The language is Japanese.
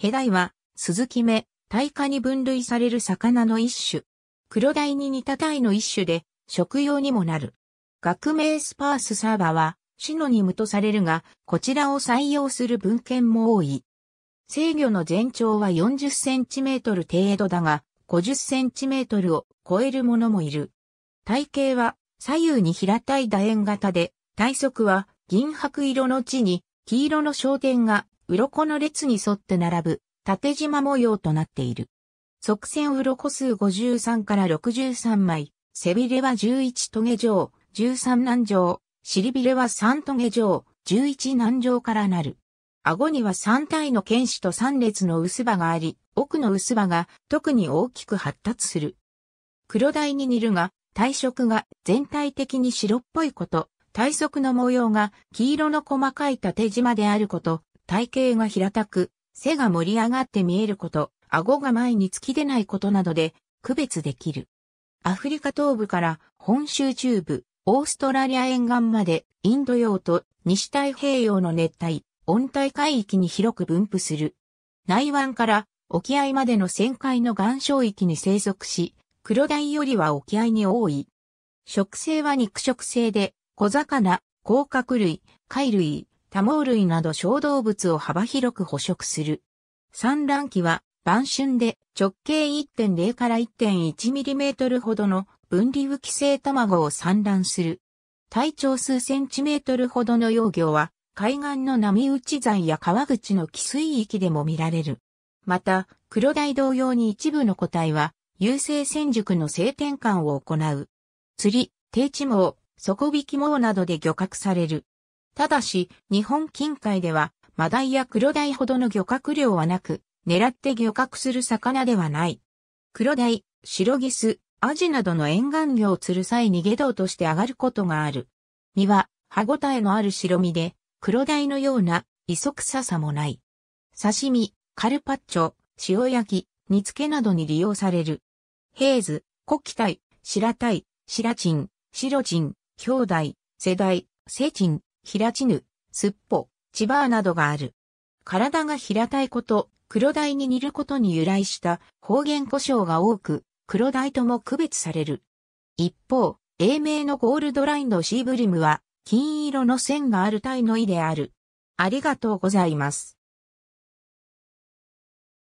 ヘダイは、鈴木目、大化に分類される魚の一種。黒鯛に似た鯛の一種で、食用にもなる。学名スパースサーバは、シノニムとされるが、こちらを採用する文献も多い。制御の全長は40センチメートル程度だが、50センチメートルを超えるものもいる。体型は左右に平たい楕円型で、体側は銀白色の地に黄色の焦点が鱗の列に沿って並ぶ縦縞模様となっている。側線鱗数53から63枚、背びれは11トゲ状、13難状、尻びれは3トゲ状、11難状からなる。顎には3体の剣士と3列の薄刃があり、奥の薄刃が特に大きく発達する。黒鯛に似るが、体色が全体的に白っぽいこと、体側の模様が黄色の細かい縦縞であること、体型が平たく、背が盛り上がって見えること、顎が前に突き出ないことなどで区別できる。アフリカ東部から本州中部、オーストラリア沿岸までインド洋と西太平洋の熱帯、温帯海域に広く分布する。内湾から沖合までの旋回の岩礁域に生息し、黒鯛よりは沖合に多い。食性は肉食性で、小魚、甲殻類、貝類、多毛類など小動物を幅広く捕食する。産卵期は晩春で直径1.0から1 1トルほどの分離浮き性卵を産卵する。体長数センチメートルほどの幼魚は海岸の波打ち材や川口の汽水域でも見られる。また、黒大同様に一部の個体は優性戦熟の性転換を行う。釣り、低地網、底引き網などで漁獲される。ただし、日本近海では、マダイやクロダイほどの漁獲量はなく、狙って漁獲する魚ではない。クロダイ、シロギス、アジなどの沿岸魚を釣る際に下道として上がることがある。身は、歯ごたえのある白身で、クロダイのような磯臭さもない。刺身、カルパッチョ、塩焼き、煮付けなどに利用される。ヘーズ、コキタイ、シラタイ、シラチン、シロチン、兄弟、世代、セチン、平地ぬ、すっぽ、千葉などがある。体が平たいこと、黒鯛に似ることに由来した方言故障が多く、黒鯛とも区別される。一方、英名のゴールドラインのシーブリムは、金色の線がある鯛の意である。ありがとうございます。